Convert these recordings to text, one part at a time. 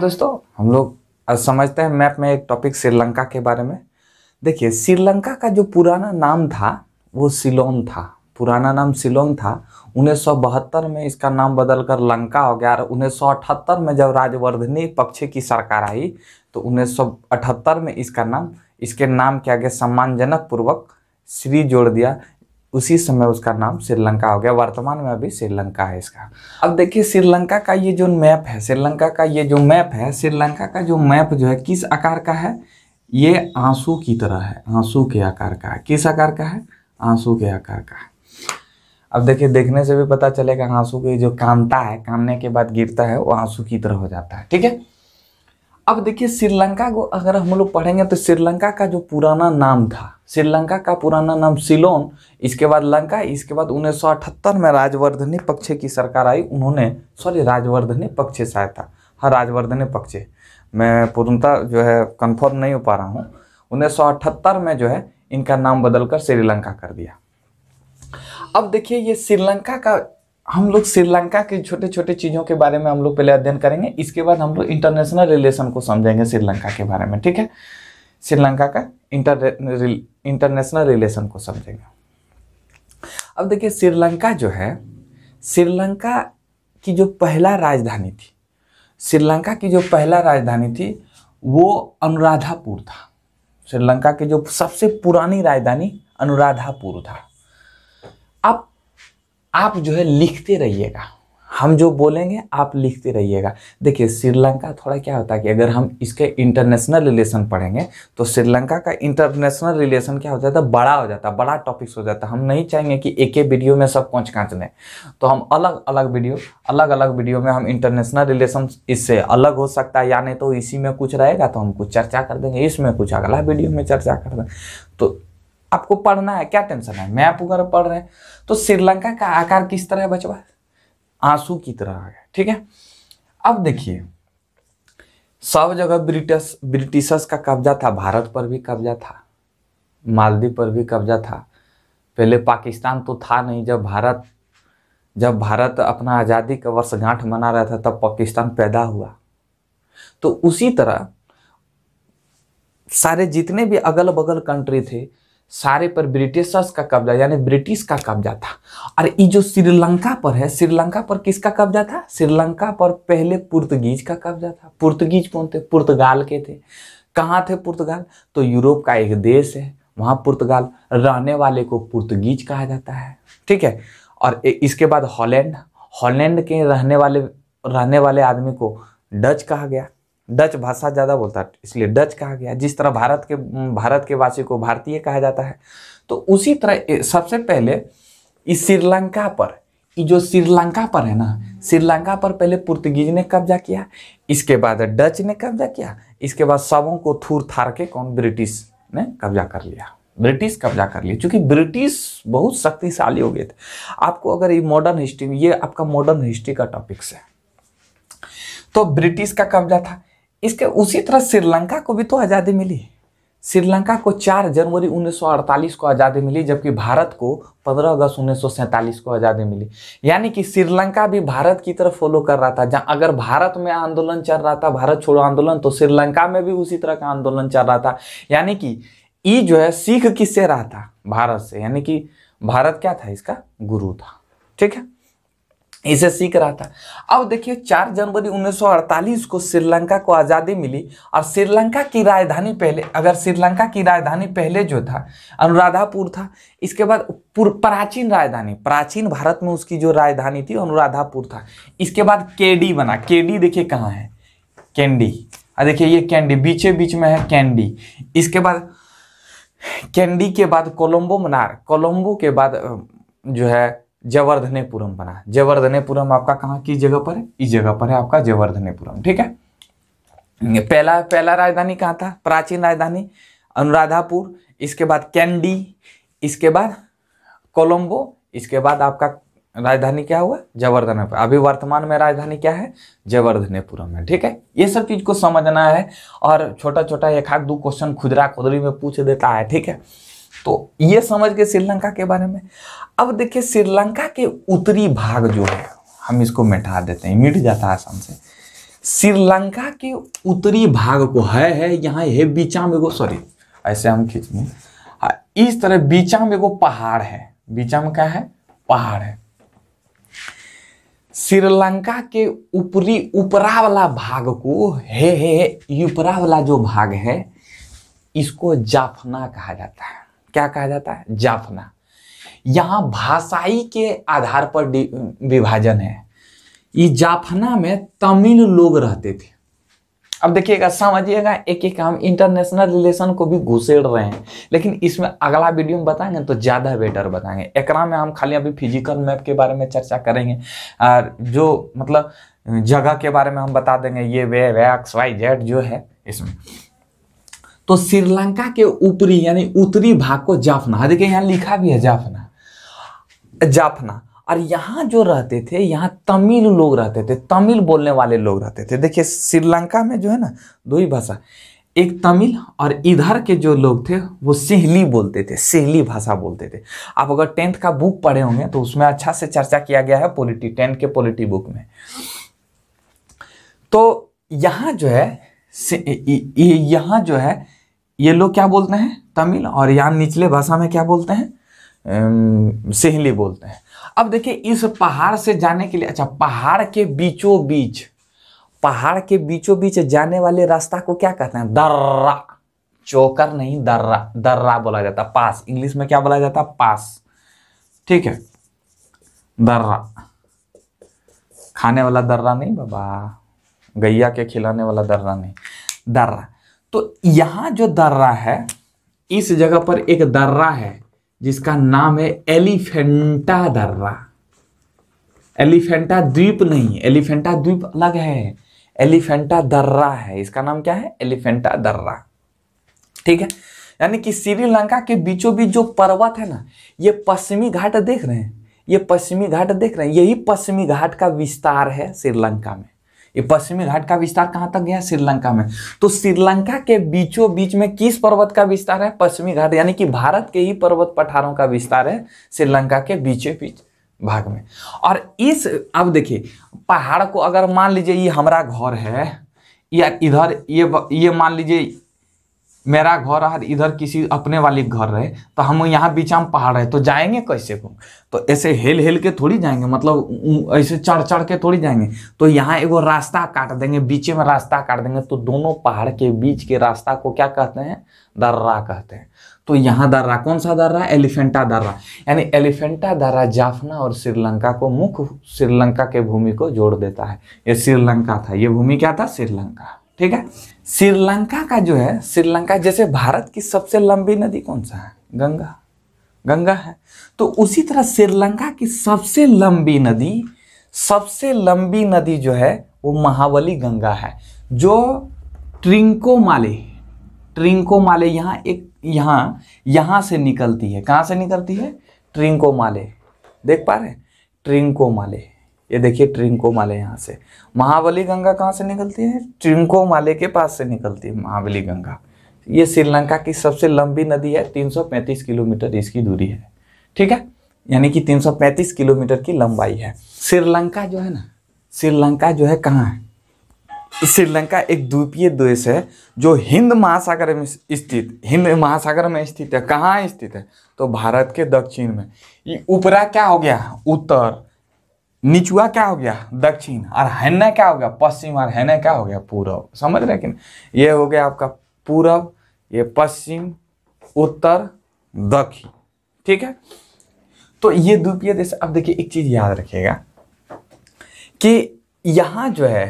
दोस्तों हम लोग समझते हैं मैप में एक टॉपिक श्रीलंका के बारे में देखिए श्रीलंका का जो पुराना नाम था वो सिलोन था पुराना नाम सिलोन था उन्नीस में इसका नाम बदलकर लंका हो गया और उन्नीस में जब राजवर्धनी पक्ष की सरकार आई तो उन्नीस में इसका नाम इसके नाम के आगे सम्मानजनक पूर्वक श्री जोड़ दिया उसी समय उसका नाम श्रीलंका हो गया वर्तमान में अभी श्रीलंका है इसका अब देखिए श्रीलंका का ये जो मैप है श्रीलंका का ये जो मैप है श्रीलंका का जो मैप जो है किस आकार का है ये आंसू की तरह है आंसू के आकार का है किस आकार का है आंसू के आकार का है अब देखिए देखने से भी पता चलेगा आंसू के जो कामता है कामने के बाद गिरता है वो आंसू की तरह हो जाता है ठीक है अब देखिए श्रीलंका को अगर हम लोग पढ़ेंगे तो श्रीलंका का जो पुराना नाम था श्रीलंका का पुराना नाम सिलोन इसके बाद लंका इसके बाद उन्नीस में राजवर्धनी पक्षे की सरकार आई उन्होंने सॉरी राजवर्धनी पक्षे आया था हाँ राजवर्धनी पक्षे मैं पूर्णतः जो है कन्फर्म नहीं हो पा रहा हूँ उन्नीस में जो है इनका नाम बदलकर श्रीलंका कर दिया अब देखिए ये श्रीलंका का हम लोग श्रीलंका के छोटे छोटे चीज़ों के बारे में हम लोग पहले अध्ययन करेंगे इसके बाद हम लोग इंटरनेशनल रिलेशन को समझेंगे श्रीलंका के बारे में ठीक है श्रीलंका का इंटर इंटरनेशनल रिलेशन को समझेंगे अब देखिए श्रीलंका जो है श्रीलंका की जो पहला राजधानी थी श्रीलंका की जो पहला राजधानी थी वो अनुराधापुर था श्रीलंका की जो सबसे पुरानी राजधानी अनुराधापुर था अब आप जो है लिखते रहिएगा हम जो बोलेंगे आप लिखते रहिएगा देखिए श्रीलंका थोड़ा क्या होता है कि अगर हम इसके इंटरनेशनल रिलेशन पढ़ेंगे तो श्रीलंका का इंटरनेशनल रिलेशन क्या हो जाता है बड़ा हो जाता है बड़ा टॉपिक्स हो जाता है हम नहीं चाहेंगे कि एक ही वीडियो में सब कोच कांच लें तो हम अलग अलग वीडियो अलग अलग वीडियो में हम इंटरनेशनल रिलेशन इससे अलग हो सकता है या नहीं तो इसी में कुछ रहेगा तो हम कुछ चर्चा कर देंगे इसमें कुछ अगला वीडियो में चर्चा कर देंगे तो आपको पढ़ना है क्या टेंशन है मैप वगैरह पढ़ रहे हैं तो श्रीलंका का आकार किस तरह है बचवा आंसू की तरह आ गया ठीक है अब देखिए सब जगह ब्रिटिश ब्रिटिशर्स का कब्जा था भारत पर भी कब्जा था मालदीव पर भी कब्जा था पहले पाकिस्तान तो था नहीं जब भारत जब भारत अपना आज़ादी का वर्षगांठ मना रहा था तब पाकिस्तान पैदा हुआ तो उसी तरह सारे जितने भी अगल बगल कंट्री थे सारे पर ब्रिटिशर्स का कब्जा यानी ब्रिटिश का कब्जा था और ये जो श्रीलंका पर है श्रीलंका पर किसका कब्जा था श्रीलंका पर पहले पुर्तगीज का कब्जा था पुर्तगीज कौन थे पुर्तगाल के थे कहाँ थे पुर्तगाल तो यूरोप का एक देश है वहाँ पुर्तगाल रहने वाले को पुर्तगीज कहा जाता है ठीक है और इसके बाद हॉलैंड हॉलैंड के रहने वाले रहने वाले आदमी को डच कहा गया डच भाषा ज़्यादा बोलता है इसलिए डच कहा गया जिस तरह भारत के भारत के वासी को भारतीय कहा जाता है तो उसी तरह सबसे पहले इस श्रीलंका पर ये जो श्रीलंका पर है ना श्रीलंका पर पहले पुर्तगीज ने कब्जा किया इसके बाद डच ने कब्जा किया इसके बाद सबों को थूर थार के कौन ब्रिटिश ने कब्जा कर लिया ब्रिटिश कब्जा कर लिया क्योंकि ब्रिटिश बहुत शक्तिशाली हो गए थे आपको अगर ये मॉडर्न हिस्ट्री ये आपका मॉडर्न हिस्ट्री का टॉपिक्स है तो ब्रिटिश का कब्जा था इसके उसी तरह श्रीलंका को भी तो आज़ादी मिली श्रीलंका को 4 जनवरी 1948 को आज़ादी मिली जबकि भारत को 15 अगस्त उन्नीस को आज़ादी मिली यानी कि श्रीलंका भी भारत की तरफ फॉलो कर रहा था जहाँ अगर भारत में आंदोलन चल रहा था भारत छोड़ो आंदोलन तो श्रीलंका में भी उसी तरह का आंदोलन चल रहा था यानी कि ई जो है सिख किससे रहा था भारत से यानी कि भारत क्या था इसका गुरु था ठीक है इसे सीख रहा था अब देखिए 4 जनवरी 1948 को श्रीलंका को आज़ादी मिली और श्रीलंका की राजधानी पहले अगर श्रीलंका की राजधानी पहले जो था अनुराधापुर था इसके बाद प्राचीन राजधानी प्राचीन भारत में उसकी जो राजधानी थी अनुराधापुर था इसके बाद केडी बना केडी देखिए कहाँ है कैंडी देखिए ये कैंडी बीचे बीच में है कैंडी इसके बाद कैंडी के बाद कोलम्बो मनार कोलम्बो के बाद जो है जवर्धनेपुरम बना जवर्धनेपुरम आपका कहाँ किस जगह पर है इस जगह पर है आपका जवर्धनेपुरम ठीक है पहला पहला राजधानी कहाँ था प्राचीन राजधानी अनुराधापुर इसके बाद कैंडी इसके बाद कोलंबो इसके बाद आपका राजधानी क्या हुआ जवर्धनेपुर अभी वर्तमान में राजधानी क्या है जवर्धनेपुरम है ठीक है ये सब चीज़ को समझना है और छोटा छोटा एक आध दो क्वेश्चन खुदरा खुदरी में पूछ देता है ठीक है तो ये समझ गए श्रीलंका के बारे में अब देखिए श्रीलंका के उत्तरी भाग जो है हम इसको मिटा देते हैं मिट जाता है समझे से श्रीलंका के उत्तरी भाग को है है यहाँ है बीचा में सॉरी ऐसे हम खींच लें इस तरह बीचा में एगो पहाड़ है बीचा में क्या है पहाड़ है श्रीलंका के ऊपरी ऊपरा वाला भाग को है है ऊपरा वाला जो भाग है इसको जाफना कहा जाता है क्या कहा जाता है जाफना यहां भाषाई के आधार पर विभाजन है ये जाफना में तमिल लोग रहते थे अब देखिएगा समझिएगा एक एक हम इंटरनेशनल रिलेशन को भी घुसेड़ रहे हैं लेकिन इसमें अगला वीडियो में बताएंगे तो ज़्यादा बेटर बताएंगे एक में हम खाली अभी फिजिकल मैप के बारे में चर्चा करेंगे और जो मतलब जगह के बारे में हम बता देंगे ये वे वे एक्स वाई जेड जो है इसमें तो श्रीलंका के ऊपरी यानी उत्तरी भाग को जाफना हाँ, देखिए यहाँ लिखा भी है जाफना जाफना और यहाँ जो रहते थे यहाँ तमिल लोग रहते थे तमिल बोलने वाले लोग रहते थे देखिए श्रीलंका में जो है ना दो ही भाषा एक तमिल और इधर के जो लोग थे वो सिहली बोलते थे सिहली भाषा बोलते थे आप अगर टेंथ का बुक पढ़े होंगे तो उसमें अच्छा से चर्चा किया गया है पोलिटी टेंथ के पोलिटी बुक में तो यहाँ जो है यहाँ जो है ये लोग क्या बोलते हैं तमिल और यहाँ निचले भाषा में क्या बोलते हैं सेहली बोलते हैं अब देखिए इस पहाड़ से जाने के लिए अच्छा पहाड़ के बीचों बीच पहाड़ के बीचों बीच जाने वाले रास्ता को क्या कहते हैं दर्रा चोकर नहीं दर्रा दर्रा बोला जाता पास इंग्लिश में क्या बोला जाता पास ठीक है दर्रा खाने वाला दर्रा नहीं बाबा गैया के खिलाने वाला दर्रा नहीं दर्रा तो यहाँ जो दर्रा है इस जगह पर एक दर्रा है जिसका नाम है एलिफेंटा दर्रा एलिफेंटा द्वीप नहीं एलिफेंटा द्वीप अलग है एलिफेंटा दर्रा है इसका नाम क्या है एलिफेंटा दर्रा ठीक है यानी कि श्रीलंका के बीचों बीच जो पर्वत है ना ये पश्चिमी घाट देख रहे हैं ये पश्चिमी घाट देख रहे हैं यही पश्चिमी घाट का विस्तार है श्रीलंका में ये पश्चिमी घाट का विस्तार कहां तक गया श्रीलंका में तो श्रीलंका के बीचों बीच में किस पर्वत का विस्तार है पश्चिमी घाट यानी कि भारत के ही पर्वत पठारों का विस्तार है श्रीलंका के बीचों बीच भाग में और इस अब देखिए पहाड़ को अगर मान लीजिए ये हमारा घर है या इधर ये ये मान लीजिए मेरा घर और इधर किसी अपने वाले घर रहे तो हम यहाँ बीच में पहाड़ है तो जाएंगे कैसे घूम तो ऐसे हिल हिल के थोड़ी जाएंगे मतलब ऐसे चढ़ चढ़ के थोड़ी जाएंगे तो यहाँ एगो रास्ता काट देंगे बीच में रास्ता काट देंगे तो दोनों पहाड़ के बीच के रास्ता को क्या कहते हैं दर्रा कहते हैं तो यहाँ दर्रा कौन सा दर्रा एलिफेंटा दर्रा यानी एलिफेंटा दर्रा जाफना और श्रीलंका को मुख्य श्रीलंका के भूमि को जोड़ देता है ये श्रीलंका था ये भूमि क्या था श्रीलंका ठीक है श्रीलंका का जो है श्रीलंका जैसे भारत की सबसे लंबी नदी कौन सा है गंगा गंगा है तो उसी तरह श्रीलंका की सबसे लंबी नदी सबसे लंबी नदी जो है वो महावली गंगा है जो ट्रिंकोमाले ट्रिंकोमाले यहाँ एक यहाँ यहाँ से निकलती है कहाँ से निकलती है ट्रिंकोमाले देख पा रहे हैं ट्रिंकोमाले ये देखिए ट्रिंको माले यहाँ से महाबली गंगा कहाँ से निकलती है ट्रिंको माले के पास से निकलती है महाबली गंगा ये श्रीलंका की सबसे लंबी नदी है 335 किलोमीटर इसकी दूरी है ठीक है यानी कि 335 किलोमीटर की लंबाई है श्रीलंका जो है ना श्रीलंका जो है कहाँ है श्रीलंका एक द्वीपीय देश है जो हिंद महासागर में स्थित हिंद महासागर में स्थित है कहाँ स्थित है तो भारत के दक्षिण में ऊपरा क्या हो गया उत्तर निचुआ क्या हो गया दक्षिण और हैना क्या हो गया पश्चिम और हैना क्या हो गया पूरब समझ रहे कि ये हो गया आपका पूरब ये पश्चिम उत्तर दक्षिण ठीक है तो ये द्वीपीय देश अब देखिए एक चीज याद रखिएगा कि यहाँ जो है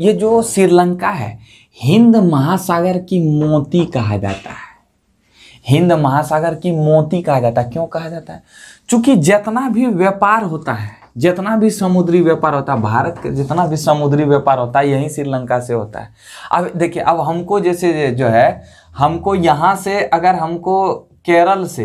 ये जो श्रीलंका है हिंद महासागर की मोती कहा जाता है हिंद महासागर की मोती कहा जाता है क्यों कहा जाता है क्योंकि जितना भी व्यापार होता है जितना भी समुद्री व्यापार होता है भारत के जितना भी समुद्री व्यापार होता है यहीं श्रीलंका से होता है अब देखिए अब हमको जैसे जो है हमको यहाँ से अगर हमको केरल से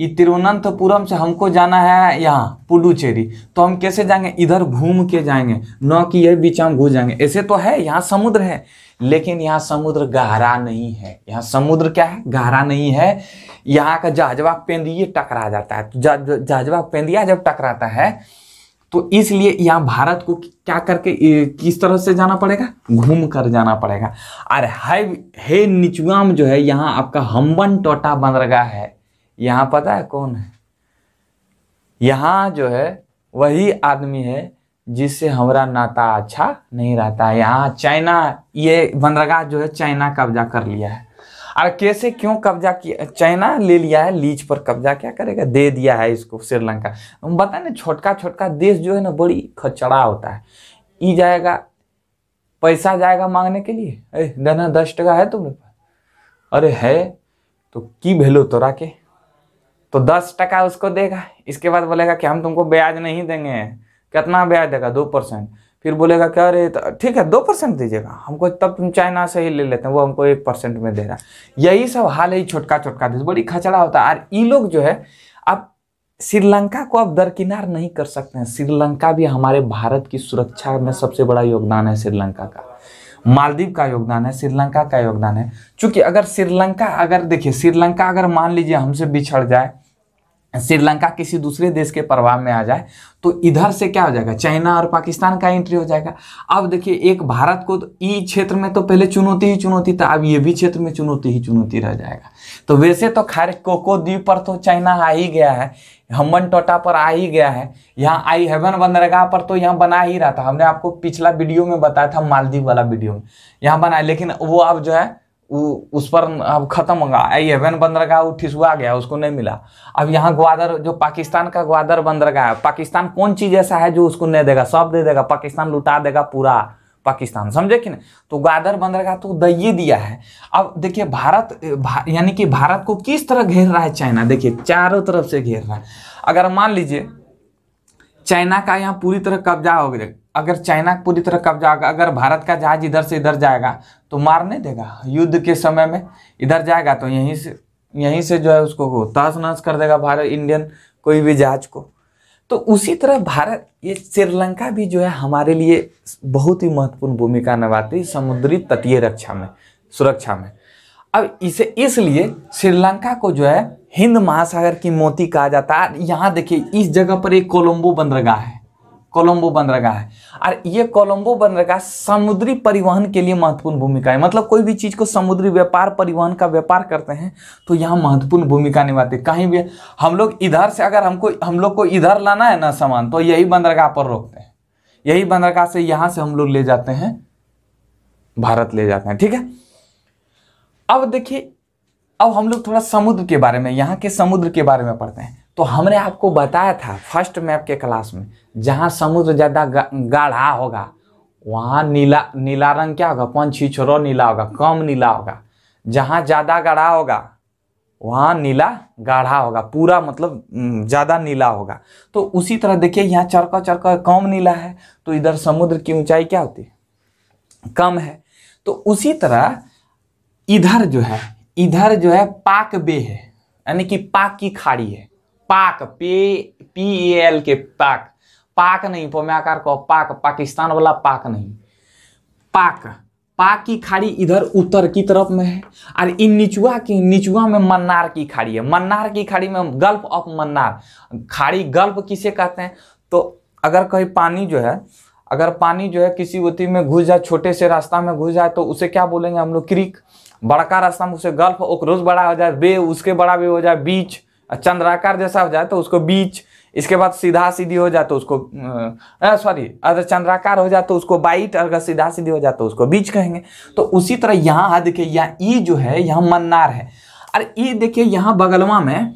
ये तिरुवनंतपुरम से हमको जाना है यहाँ पुडुचेरी तो हम कैसे जाएंगे इधर घूम के जाएंगे न कि यह बीच हम घूस जाएंगे ऐसे तो है यहाँ समुद्र है लेकिन यहाँ समुद्र गहरा नहीं है यहाँ समुद्र क्या है गहरा नहीं है यहाँ का जहाजवा पेंदिए टकरा जाता है तो जहाजवा पेंदिया जब टकराता है तो इसलिए यहाँ भारत को क्या करके किस तरह से जाना पड़ेगा घूम कर जाना पड़ेगा और है हे निचुआम जो है यहाँ आपका हम्बन टोटा बंदरगाह है यहाँ पता है कौन है यहाँ जो है वही आदमी है जिससे हमारा नाता अच्छा नहीं रहता है यहाँ चाइना ये बंदरगाह जो है चाइना कब्जा कर लिया है और कैसे क्यों कब्जा किया चाइना ले लिया है लीज पर कब्जा क्या करेगा दे दिया है इसको श्रीलंका बताए ना छोटका छोटका देश जो है ना बड़ी खचड़ा होता है ई जाएगा पैसा जाएगा मांगने के लिए अरे देना दस टका है तुम्हारे पास अरे है तो की भेलो तोरा के तो दस टका उसको देगा इसके बाद बोलेगा कि हम तुमको ब्याज नहीं देंगे कितना ब्याज देगा दो परसेंट फिर बोलेगा क्या अरे तो ठीक है दो परसेंट दीजिएगा हमको तब तुम चाइना से ही ले लेते हैं वो हमको एक परसेंट में दे रहा है यही सब हाल ही छोटका छोटका देश बड़ी खचड़ा होता है और ये लोग जो है आप श्रीलंका को आप दरकिनार नहीं कर सकते हैं श्रीलंका भी हमारे भारत की सुरक्षा में सबसे बड़ा योगदान है श्रीलंका का मालदीव का योगदान है श्रीलंका का योगदान है चूंकि अगर श्रीलंका अगर देखिए श्रीलंका अगर मान लीजिए हमसे बिछड़ जाए श्रीलंका किसी दूसरे देश के प्रभाव में आ जाए तो इधर से क्या हो जाएगा चाइना और पाकिस्तान का एंट्री हो जाएगा अब देखिए एक भारत को तो ई क्षेत्र में तो पहले चुनौती ही चुनौती था अब ये भी क्षेत्र में चुनौती ही चुनौती रह जाएगा तो वैसे तो खैर कोको द्वीप पर तो चाइना आ ही गया है हमन टोटा पर आ ही गया है यहाँ आई हेवन बंदरगाह पर तो यहाँ बना ही रहा था हमने आपको पिछला वीडियो में बताया था मालदीव वाला वीडियो में यहाँ बनाया लेकिन वो अब जो है वो उस पर अब खत्म होगा एवन बंदरगाह वो ठिसुआ गया उसको नहीं मिला अब यहाँ ग्वादर जो पाकिस्तान का ग्वादर बंदरगाह है पाकिस्तान कौन चीज़ ऐसा है जो उसको नहीं देगा सब दे देगा पाकिस्तान लुटा देगा पूरा पाकिस्तान समझे कि नहीं तो ग्वादर बंदरगाह तो दही दिया है अब देखिए भारत भा, यानी कि भारत को किस तरह घेर रहा है चाइना देखिए चारों तरफ से घेर रहा है अगर मान लीजिए चाइना का यहाँ पूरी तरह कब्जा हो गया अगर चाइना पूरी तरह कब्जा होगा अगर भारत का जहाज इधर से इधर जाएगा तो मार नहीं देगा युद्ध के समय में इधर जाएगा तो यहीं से यहीं से जो है उसको तहस नहस कर देगा भारत इंडियन कोई भी जहाज को तो उसी तरह भारत ये श्रीलंका भी जो है हमारे लिए बहुत ही महत्वपूर्ण भूमिका निभाती है समुद्री तटीय रक्षा में सुरक्षा में अब इसे इसलिए श्रीलंका को जो है हिंद महासागर की मोती कहा जाता है यहाँ देखिए इस जगह पर एक कोलंबो बंदरगाह है कोलंबो बंदरगाह है और ये कोलंबो बंदरगाह समुद्री परिवहन के लिए महत्वपूर्ण भूमिका है मतलब कोई भी चीज़ को समुद्री व्यापार परिवहन का व्यापार करते हैं तो यहाँ महत्वपूर्ण भूमिका निभाते कहीं भी हम लोग इधर से अगर हमको हम लोग को इधर लाना है ना सामान तो यही बंदरगाह पर रोकते हैं यही बंदरगाह से यहाँ से हम लोग ले जाते हैं भारत ले जाते हैं ठीक है अब देखिए अब हम लोग थोड़ा समुद्र के बारे में यहाँ के समुद्र के बारे में पढ़ते हैं तो हमने आपको बताया था फर्स्ट मैप के क्लास में जहाँ समुद्र ज़्यादा गाढ़ा होगा वहाँ नीला नीला रंग क्या होगा पंछी छोरो नीला होगा कम नीला होगा जहाँ ज़्यादा गाढ़ा होगा वहाँ नीला गाढ़ा होगा पूरा मतलब ज़्यादा नीला होगा तो उसी तरह देखिए यहाँ चरका चरका कम नीला है तो इधर समुद्र की ऊंचाई क्या होती है कम है तो उसी तरह इधर जो है इधर जो है पाक बे है यानी कि पाक की खाड़ी है पाक पे पी ए एल के पाक पाक नहीं पोम्याकार को पाक पाकिस्तान वाला पाक नहीं पाक पाक की खाड़ी इधर उत्तर की तरफ में है और इन निचुआ की निचुआ में मन्नार की खाड़ी है मन्नार की खाड़ी में गल्फ ऑफ मन्नार खाड़ी गल्फ किसे कहते हैं तो अगर कहीं पानी जो है अगर पानी जो है किसी वती में घुस जाए छोटे से रास्ता में घुस जाए तो उसे क्या बोलेंगे हम लोग क्रिक बड़का रास्ता में उसे गल्फ और बड़ा हो जाए बे उसके बड़ा भी हो जाए बीच चंद्राकार जैसा हो जाए तो उसको बीच इसके बाद सीधा सीधी हो जाए तो उसको सॉरी अगर चंद्राकार हो जाए तो उसको बाइट अगर सीधा सीधी हो जाए तो उसको बीच कहेंगे तो उसी तरह यहाँ हाँ, देखिए यहाँ ई जो है यहाँ मन्नार है और ई देखिए यहाँ बगलवा में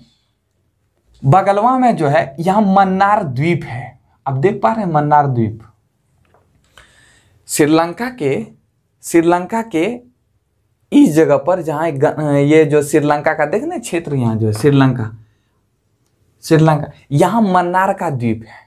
बगलवा में जो है यहाँ मन्नार द्वीप है अब देख पा रहे हैं मन्नार द्वीप श्रीलंका के श्रीलंका के इस जगह पर जहाँ ये जो श्रीलंका का देख ना क्षेत्र यहाँ जो है श्रीलंका श्रीलंका यहाँ मन्नार का द्वीप है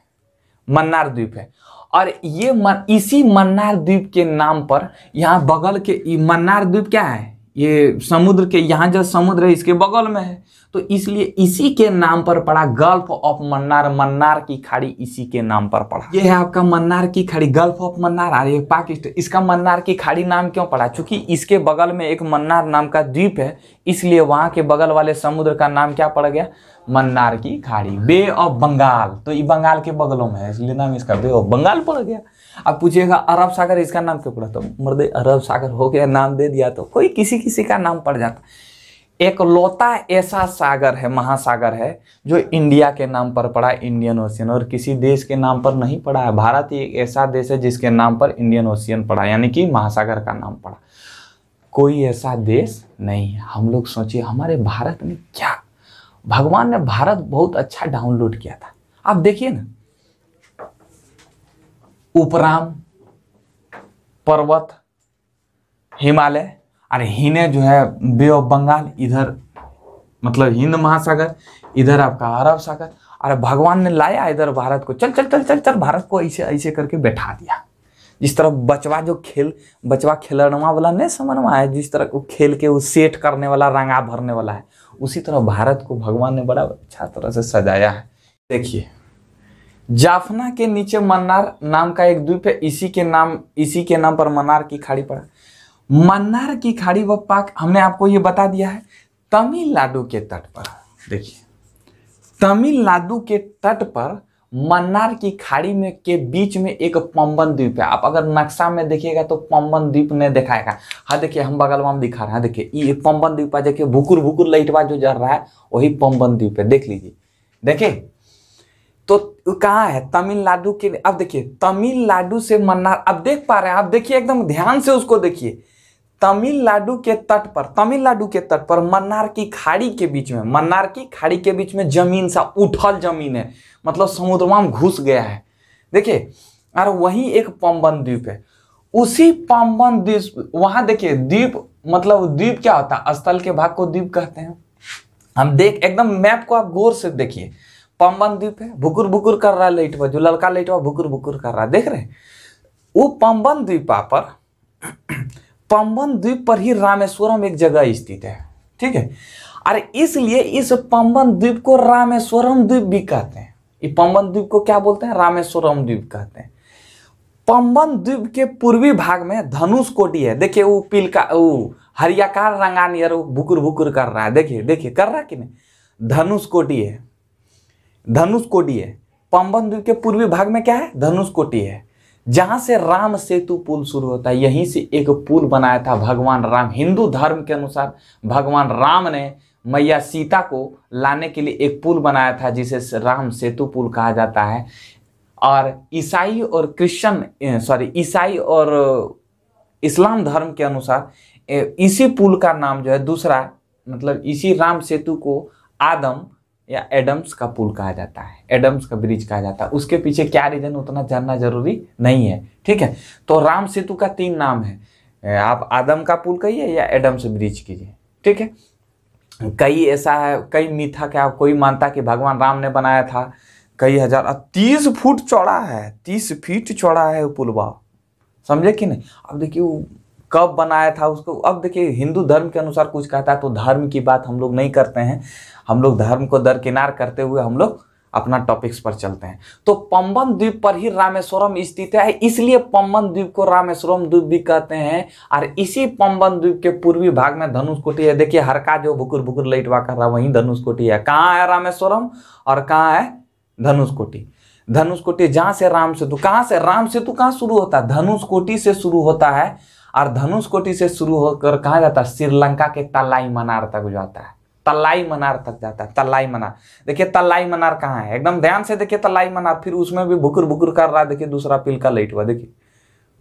मन्नार द्वीप है और ये मन, इसी मन्नार द्वीप के नाम पर यहाँ बगल के मन्नार द्वीप क्या है ये समुद्र के यहाँ जो समुद्र है इसके बगल में है तो इसलिए इसी के नाम पर पड़ा गल्फ ऑफ मन्नार मन्नार की खाड़ी इसी के नाम पर पड़ा ये है आपका मन्नार की खाड़ी गल्फ ऑफ मन्नार रही ये पाकिस्तान इसका मन्नार की खाड़ी नाम क्यों पड़ा चूंकि इसके बगल में एक मन्नार नाम का द्वीप है इसलिए वहाँ के बगल वाले समुद्र का नाम क्या पड़ गया मन्नार की खाड़ी बे ऑफ बंगाल तो ये बंगाल के बगलों में है इसलिए नाम इसका बे ऑफ बंगाल पड़ गया अब पूछिएगा अरब सागर इसका नाम क्यों पड़ा तो मर्द अरब सागर हो गया नाम दे दिया तो कोई किसी किसी का नाम पड़ जाता एक लौता ऐसा सागर है महासागर है जो इंडिया के नाम पर पड़ा इंडियन ओशियन और किसी देश के नाम पर नहीं पड़ा है भारत ही एक ऐसा देश है जिसके नाम पर इंडियन ओशियन पड़ा यानी कि महासागर का नाम पड़ा कोई ऐसा देश नहीं है हम लोग सोचिए हमारे भारत में क्या भगवान ने भारत बहुत अच्छा डाउनलोड किया था आप देखिए ना उपराम पर्वत हिमालय और हिने जो है बे ऑफ बंगाल इधर मतलब हिंद महासागर इधर आपका अरब सागर और भगवान ने लाया इधर भारत को चल चल चल चल चल भारत को ऐसे ऐसे करके बैठा दिया जिस तरह बचवा जो खेल बचवा खेलनवा वाला नहीं समझवा है जिस तरह वो खेल के वो सेट करने वाला रंगा भरने वाला है उसी तरह भारत को भगवान ने बड़ा अच्छा तरह से सजाया है देखिए जाफना के नीचे मन्नार नाम का एक द्वीप है इसी के नाम इसी के नाम पर मन्नार की खाड़ी पड़ा मन्नार की खाड़ी व पाक हमने आपको ये बता दिया है तमिलनाडु के तट पर देखिए तमिलनाडु के तट पर मन्नार की खाड़ी में के बीच में एक पम्बन द्वीप है आप अगर नक्शा में देखिएगा तो पम्बन द्वीप ने दिखाएगा हाँ देखिए हम बगल में दिखा रहे हैं हाँ, देखिए ये पम्बन द्वीप है देखिए भुकुर भुकुर लाइटवा जो जर रहा है वही पम्बन द्वीप है देख लीजिए देखिए तो कहाँ है तमिलनाडु के अब देखिए तमिलनाडु से मन्नार अब देख पा रहे हैं आप देखिए एकदम ध्यान से उसको देखिए तमिलनाडु के तट पर तमिलनाडु के तट पर मन्नार की खाड़ी के बीच में मन्नार की खाड़ी के बीच में जमीन सा उठल जमीन है मतलब समुद्र में घुस गया है देखिए और वही एक पम्बन द्वीप है उसी पम्बन द्वीप वहां देखिए द्वीप मतलब द्वीप क्या होता है स्थल के भाग को द्वीप कहते हैं हम देख एकदम मैप को आप गौर से देखिए पम्बन द्वीप है भुकुर भुकुर कर रहा है लाइट जो लड़का लाइट भुकुर भुकुर कर रहा है देख रहे हैं वो पम्बन द्वीप पर पंबन द्वीप पर ही रामेश्वरम एक जगह स्थित है ठीक है और इसलिए इस पंबन द्वीप को रामेश्वरम द्वीप भी कहते हैं ये पंबन द्वीप को क्या बोलते हैं रामेश्वरम द्वीप कहते हैं पंबन द्वीप के पूर्वी भाग में धनुष कोटी है देखिए वो पिलका का वो हरियाकार रंगानियर भुकुर भुकुर कर रहा है देखिए देखिए कर रहा है कि नहीं धनुष कोटी है धनुष कोडी है पंबन द्वीप के पूर्वी भाग में क्या है धनुष कोटी है जहां से राम सेतु पुल शुरू होता है यहीं से एक पुल बनाया था भगवान राम हिंदू धर्म के अनुसार भगवान राम ने मैया सीता को लाने के लिए एक पुल बनाया था जिसे राम सेतु पुल कहा जाता है और ईसाई और क्रिश्चियन सॉरी ईसाई और इस्लाम धर्म के अनुसार इसी पुल का नाम जो है दूसरा मतलब इसी राम सेतु को आदम या एडम्स का पुल कहा जाता है एडम्स का ब्रिज कहा जाता है उसके पीछे क्या रीजन उतना जानना जरूरी नहीं है ठीक है तो राम सेतु का तीन नाम है आप आदम का पुल कहिए या एडम्स ब्रिज कीजिए ठीक है कई ऐसा है कई मीठा क्या कोई मानता कि भगवान राम ने बनाया था कई हजार तीस फुट चौड़ा है तीस फीट चौड़ा है पुलवा समझे कि नहीं अब देखिए कब बनाया था उसको अब देखिए हिंदू धर्म के अनुसार कुछ कहता है तो धर्म की बात हम लोग नहीं करते हैं हम लोग धर्म को दरकिनार करते हुए हम लोग अपना टॉपिक्स पर चलते हैं तो पम्बन द्वीप पर ही रामेश्वरम स्थित है इसलिए पम्बन द्वीप को रामेश्वरम द्वीप भी कहते हैं और इसी पम्बन द्वीप के पूर्वी भाग में धनुष कोटी है देखिए हरका जो भुकुर भुकुर लैटवा कर रहा वहीं धनुष कोटी है कहाँ है रामेश्वरम और कहाँ है धनुष कोटी धनुष कोटी जहां से राम सेतु कहाँ से राम सेतु कहाँ शुरू होता है धनुष कोटी से शुरू होता है और धनुष कोटी से शुरू होकर कहाँ जाता है श्रीलंका के तलाई मनार तक जाता है तलाई मनार तक जाता है तलाई मनार देखिए तलाई मनार कहाँ है एकदम ध्यान से देखिए तलाई मनार फिर उसमें भी भुकुर भुकुर कर रहा है देखिए दूसरा पिलका लेट हुआ देखिए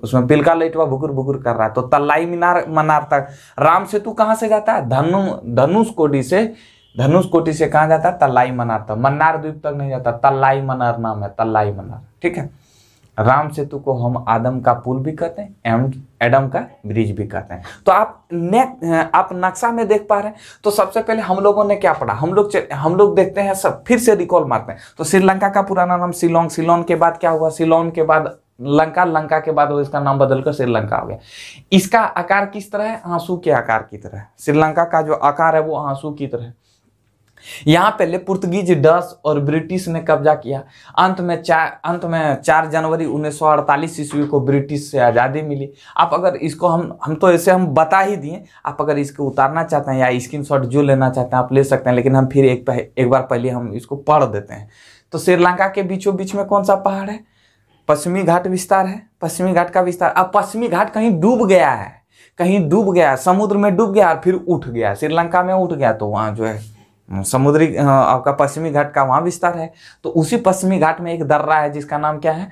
उसमें पिलका लेट हुआ भुकुर भुकुर कर रहा है तो तलाई मीनार मनार तक राम सेतु कहाँ से जाता है धनु धनुष कोटी से धनुष कोटी से कहाँ जाता है तलाई मनार तक मन्नार द्वीप तक नहीं जाता तलाई मनार नाम है तलाई मनार ठीक है राम सेतु को हम आदम का पुल भी कहते हैं एंड एडम का ब्रिज भी कहते हैं तो आप ने आप नक्शा में देख पा रहे हैं तो सबसे पहले हम लोगों ने क्या पढ़ा हम लोग हम लोग देखते हैं सब फिर से रिकॉल मारते हैं तो श्रीलंका का पुराना नाम सिलोंग सिलोन के बाद क्या हुआ सिलोन के बाद लंका लंका के बाद वो इसका नाम बदलकर श्रीलंका हो गया इसका आकार किस तरह है आंसू के आकार की तरह श्रीलंका का जो आकार है वो आंसू की तरह है यहाँ पहले पुर्तगीज डच और ब्रिटिश ने कब्जा किया अंत में चार अंत में चार जनवरी उन्नीस ईस्वी को ब्रिटिश से आज़ादी मिली आप अगर इसको हम हम तो ऐसे हम बता ही दिए आप अगर इसको उतारना चाहते हैं या स्क्रीन जो लेना चाहते हैं आप ले सकते हैं लेकिन हम फिर एक पह, एक बार पहले हम इसको पढ़ देते हैं तो श्रीलंका के बीचों बीच में कौन सा पहाड़ है पश्चिमी घाट विस्तार है पश्चिमी घाट का विस्तार अब पश्चिमी घाट कहीं डूब गया है कहीं डूब गया समुद्र में डूब गया और फिर उठ गया श्रीलंका में उठ गया तो वहाँ जो है हम्म, समुद्री आपका पश्चिमी घाट का वहां विस्तार है तो उसी पश्चिमी घाट में एक दर्रा है जिसका नाम क्या है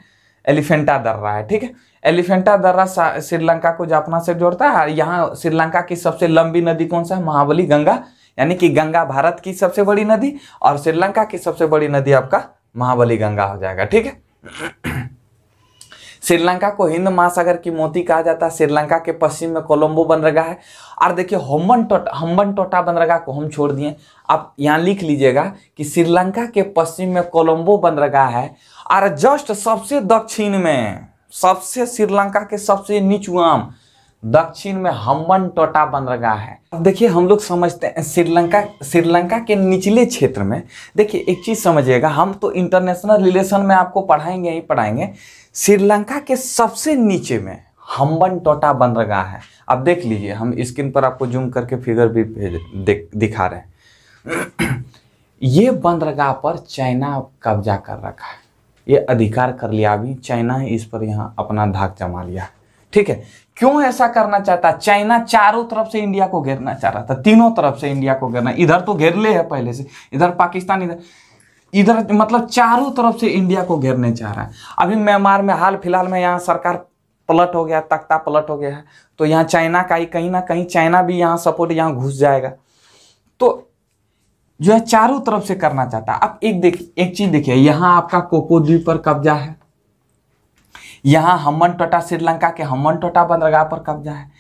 एलिफेंटा दर्रा है ठीक है एलिफेंटा दर्रा श्रीलंका को जापना से जोड़ता है यहाँ श्रीलंका की सबसे लंबी नदी कौन सा है महाबली गंगा यानी कि गंगा भारत की सबसे बड़ी नदी और श्रीलंका की सबसे बड़ी नदी आपका महाबली गंगा हो जाएगा ठीक है श्रीलंका को हिंद महासागर की मोती कहा जाता है श्रीलंका के पश्चिम में कोलंबो बन रहा है और देखिए हम्बन टोटा हम्बन टोटा को हम छोड़ दिए आप यहाँ लिख लीजिएगा कि श्रीलंका के पश्चिम में कोलंबो बंदरगाह है और जस्ट सबसे दक्षिण में सबसे श्रीलंका के सबसे नीचुआम दक्षिण में हम्बन टोटा बंदरगाह है अब देखिए हम लोग समझते हैं श्रीलंका श्रीलंका के निचले क्षेत्र में देखिए एक चीज़ समझिएगा हम तो इंटरनेशनल रिलेशन में आपको पढ़ाएंगे ही पढ़ाएंगे श्रीलंका के सबसे नीचे में हम्बन टोटा बंदरगाह है आप देख लीजिए हम स्क्रीन पर आपको जूम करके फिगर भी दिखा रहे हैं ये बंदरगाह पर चाइना कब्जा कर रखा है ये अधिकार कर लिया अभी चाइना इस पर यहाँ अपना धाक जमा लिया ठीक है क्यों ऐसा करना चाहता चाइना चारों तरफ से इंडिया को घेरना चाह रहा था तीनों तरफ से इंडिया को घेरना इधर तो घेर ले है पहले से इधर पाकिस्तान इधर इधर मतलब चारों तरफ से इंडिया को घेरने चाह रहा है अभी म्यांमार में हाल फिलहाल में यहाँ सरकार पलट हो गया तख्ता पलट हो गया है तो यहाँ चाइना का ही कहीं ना कहीं चाइना भी यहाँ सपोर्ट यहाँ घुस जाएगा तो जो है चारों तरफ से करना चाहता है अब एक देख एक चीज देखिए यहाँ आपका कोको द्वीप पर कब्जा है यहाँ हमन टोटा श्रीलंका के हमन टोटा बंदरगाह पर कब्जा है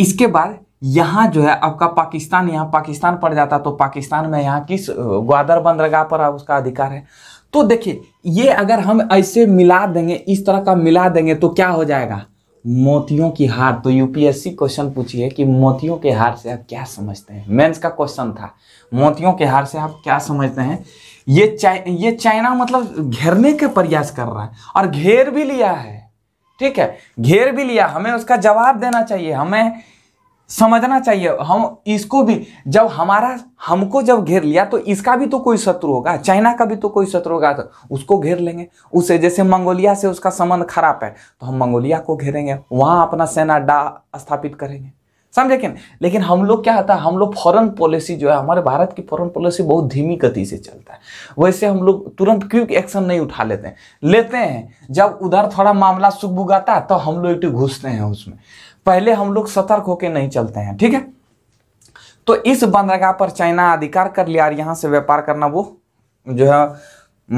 इसके बाद यहाँ जो है आपका पाकिस्तान यहाँ पाकिस्तान पड़ जाता तो पाकिस्तान में यहाँ किस ग्वादर बंदरगाह पर उसका अधिकार है तो देखिए ये अगर हम ऐसे मिला देंगे इस तरह का मिला देंगे तो क्या हो जाएगा मोतियों की हार तो यूपीएससी क्वेश्चन पूछिए कि मोतियों के हार से आप क्या समझते हैं मेंस का क्वेश्चन था मोतियों के हार से आप क्या समझते हैं ये चाइ ये चाइना मतलब घेरने का प्रयास कर रहा है और घेर भी लिया है ठीक है घेर भी लिया हमें उसका जवाब देना चाहिए हमें समझना चाहिए हम इसको भी जब हमारा हमको जब घेर लिया तो इसका भी तो कोई शत्रु होगा चाइना का भी तो कोई शत्रु होगा तो उसको घेर लेंगे उसे जैसे मंगोलिया से उसका संबंध खराब है तो हम मंगोलिया को घेरेंगे वहां अपना सेना डा स्थापित करेंगे समझे कि लेकिन हम लोग क्या होता है हम लोग फॉरेन पॉलिसी जो है हमारे भारत की फॉरेन पॉलिसी बहुत धीमी गति से चलता है वैसे हम लोग तुरंत क्विक एक्शन नहीं उठा लेते हैं लेते हैं जब उधर थोड़ा मामला सुख भुगाता है तो हम लोग घुसते हैं उसमें पहले हम लोग सतर्क होकर नहीं चलते हैं ठीक है तो इस बंदरगाह पर चाइना अधिकार कर लिया और यहां से व्यापार करना वो जो है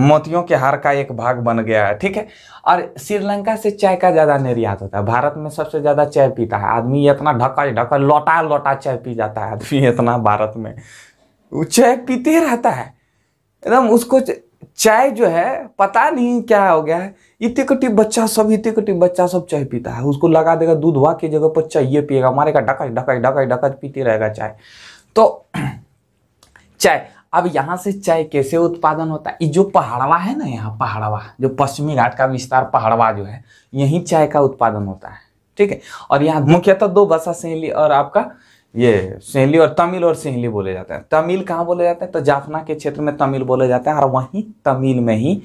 मोतियों के हार का एक भाग बन गया है ठीक है और श्रीलंका से चाय का ज़्यादा निर्यात होता है भारत में सबसे ज़्यादा चाय पीता है आदमी इतना ढका ढका लौटा लौटा चाय पी जाता है आदमी इतना भारत में वो चाय पीते रहता है एकदम उसको चाय जो है पता नहीं क्या हो गया है इतने कटी बच्चा सब इतने कटी बच्चा सब चाय पीता है उसको लगा देगा दूध वाह की जगह पर चाहिए पिएगा का डकाच डकाच डकाच डकाच पीते रहेगा चाय तो चाय अब यहाँ से चाय कैसे उत्पादन होता है जो पहाड़वा है ना यहाँ पहाड़वा जो पश्चिमी घाट का विस्तार पहाड़वा जो है यही चाय का उत्पादन होता है ठीक है और यहाँ मुख्यतः दो भाषा शैली और आपका ये सिंहली और तमिल और सेहली बोले जाते हैं तमिल कहाँ बोले जाते हैं तो जाफना के क्षेत्र में तमिल बोले जाते हैं और वहीं तमिल में ही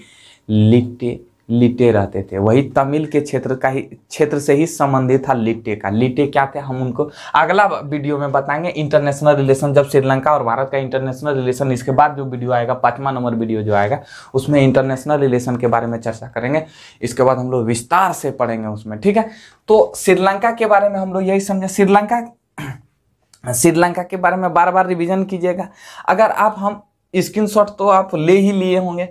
लिट्टे लिट्टे रहते थे वही तमिल के क्षेत्र का ही क्षेत्र से ही संबंधित था लिट्टे का लिट्टे क्या थे हम उनको अगला वीडियो में बताएंगे इंटरनेशनल रिलेशन जब श्रीलंका और भारत का इंटरनेशनल रिलेशन इसके बाद जो वीडियो आएगा पाँचवा नंबर वीडियो जो आएगा उसमें इंटरनेशनल रिलेशन के बारे में चर्चा करेंगे इसके बाद हम लोग विस्तार से पढ़ेंगे उसमें ठीक है तो श्रीलंका के बारे में हम लोग यही समझे श्रीलंका श्रीलंका के बारे में बार बार रिवीजन कीजिएगा अगर आप हम स्क्रीनशॉट तो आप ले ही लिए होंगे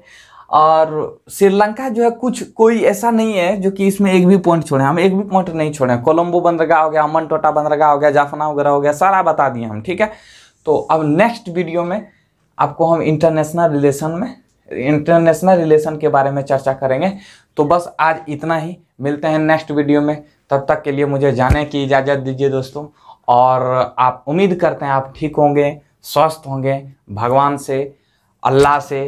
और श्रीलंका जो है कुछ कोई ऐसा नहीं है जो कि इसमें एक भी पॉइंट छोड़े हम एक भी पॉइंट नहीं छोड़े कोलंबो बंदरगाह हो गया अमन टोटा बंदरगाह हो गया जाफना वगैरह हो गया सारा बता दिए हम ठीक है तो अब नेक्स्ट वीडियो में आपको हम इंटरनेशनल रिलेशन में इंटरनेशनल रिलेशन के बारे में चर्चा करेंगे तो बस आज इतना ही मिलते हैं नेक्स्ट वीडियो में तब तक के लिए मुझे जाने की इजाज़त दीजिए दोस्तों और आप उम्मीद करते हैं आप ठीक होंगे स्वस्थ होंगे भगवान से अल्लाह से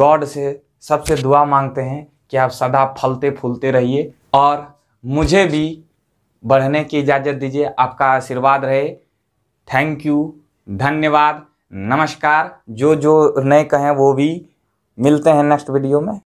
गॉड से सबसे दुआ मांगते हैं कि आप सदा फलते फूलते रहिए और मुझे भी बढ़ने की इजाज़त दीजिए आपका आशीर्वाद रहे थैंक यू धन्यवाद नमस्कार जो जो नए कहें वो भी मिलते हैं नेक्स्ट वीडियो में